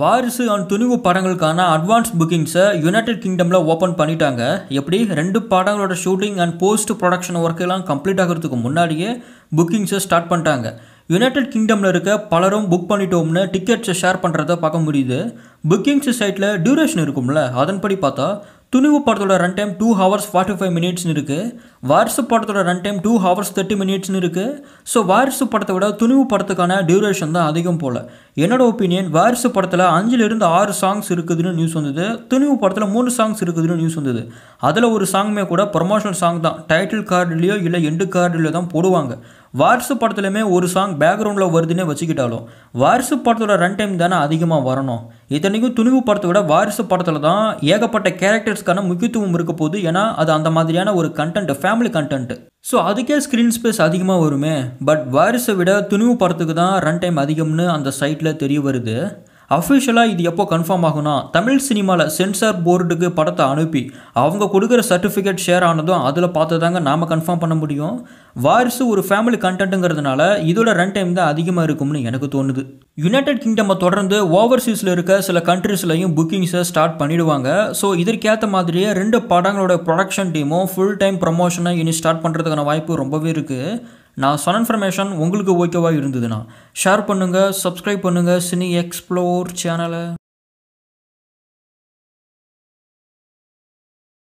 வாரிசு அண்ட் துணிவு படங்களுக்கான அட்வான்ஸ் புக்கிங்ஸை யுனைடெட் கிங்டமில் ஓப்பன் பண்ணிட்டாங்க எப்படி ரெண்டு படங்களோட ஷூட்டிங் அண்ட் போஸ்ட் ப்ரொடக்ஷன் ஒர்க்கெல்லாம் கம்ப்ளீட் ஆகிறதுக்கு முன்னாடியே புக்கிங்ஸை ஸ்டார்ட் பண்ணிட்டாங்க யுனைடெட் கிங்டமில் இருக்க பலரும் புக் பண்ணிட்டோம்னு டிக்கெட்ஸை ஷேர் பண்ணுறத பார்க்க முடியுது புக்கிங்ஸ் சைட்டில் டியூரேஷன் இருக்கும்ல அதன்படி பார்த்தா துணிவு படத்தோட run time two hours forty five மினிட்ஸ்னு இருக்குது வாரிசு படத்தோட run time two hours thirty மினிட்ஸ்னு இருக்குது ஸோ வாரிசு படத்தை விட துணிவு படத்துக்கான டியூரேஷன் தான் அதிகம் போல் என்னோட ஒப்பீனியன் வாரிசு படத்தில் அஞ்சிலிருந்து ஆறு சாங்ஸ் இருக்குதுன்னு நியூஸ் வந்தது துணிவு படத்தில் மூணு சாங்ஸ் இருக்குதுன்னு நியூஸ் வந்தது அதில் ஒரு சாங்குமே கூட ப்ரொமோஷனல் சாங் தான் டைட்டில் கார்டுலேயோ இல்லை எண்டு கார்டுலேயோ தான் போடுவாங்க வாரிசு படத்துலையுமே ஒரு சாங் பேக்ரவுண்டில் வருதுன்னே வச்சுக்கிட்டாலும் வாரிசு படத்தோட ரன் டைம் தானே அதிகமாக வரணும் இத்தனைக்கும் துணிவு படத்தை விட வாரிசு படத்தில் தான் ஏகப்பட்ட கேரக்டர்ஸ்க்கான முக்கியத்துவம் இருக்க போகுது ஏன்னா அது அந்த மாதிரியான ஒரு கண்டென்ட் ஃபேமிலி கண்டென்ட்டு ஸோ அதுக்கே ஸ்க்ரீன் ஸ்பேஸ் அதிகமாக வருமே பட் வாரிசை விட துணிவு படத்துக்கு தான் ரன் டைம் அதிகம்னு அந்த சைட்டில் தெரிய வருது அஃபிஷியலாக இது எப்போ கன்ஃபார்ம் ஆகும்னா தமிழ் சினிமாவில் சென்சார் போர்டுக்கு படத்தை அனுப்பி அவங்க கொடுக்குற சர்டிஃபிகேட் ஷேர் ஆனதும் அதில் பார்த்து தாங்க நாம் கன்ஃபார்ம் பண்ண முடியும் வாரிசு ஒரு ஃபேமிலி கண்டென்ட்டுங்கிறதுனால இதோட ரன் டைம் தான் அதிகமாக இருக்கும்னு எனக்கு தோணுது யுனைடெட் கிங்டமை தொடர்ந்து ஓவர்சீஸில் இருக்க சில கண்ட்ரிஸ்லையும் புக்கிங்ஸை ஸ்டார்ட் பண்ணிடுவாங்க ஸோ இதற்கேற்ற மாதிரியே ரெண்டு படங்களோட ப்ரொடக்ஷன் டீமும் ஃபுல் டைம் ப்ரமோஷனை இனி ஸ்டார்ட் பண்ணுறதுக்கான வாய்ப்பு ரொம்பவே இருக்குது நான் சொன்ன இன்ஃபர்மேஷன் உங்களுக்கு ஓகேவாக இருந்ததுன்னா ஷேர் பண்ணுங்கள் சப்ஸ்கிரைப் பண்ணுங்கள் சினி எக்ஸ்ப்ளோர் சேனலை